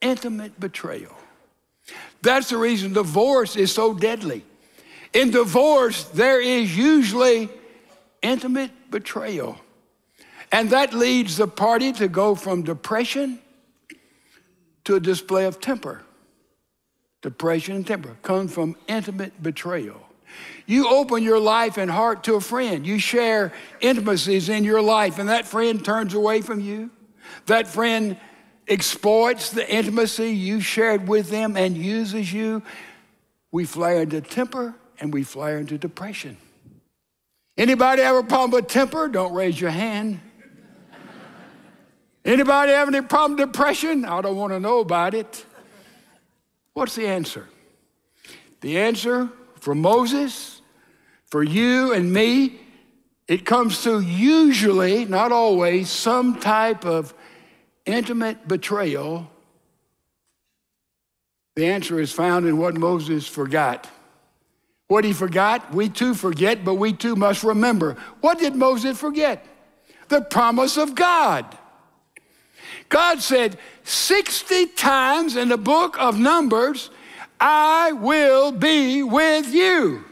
intimate betrayal. That's the reason divorce is so deadly. In divorce, there is usually intimate betrayal. And that leads the party to go from depression to a display of temper. Depression and temper come from intimate betrayal. You open your life and heart to a friend. You share intimacies in your life, and that friend turns away from you. That friend exploits the intimacy you shared with them and uses you, we flare into temper and we flare into depression. Anybody have a problem with temper? Don't raise your hand. Anybody have any problem with depression? I don't want to know about it. What's the answer? The answer for Moses, for you and me, it comes through usually, not always, some type of intimate betrayal, the answer is found in what Moses forgot. What he forgot, we too forget, but we too must remember. What did Moses forget? The promise of God. God said 60 times in the book of Numbers, I will be with you.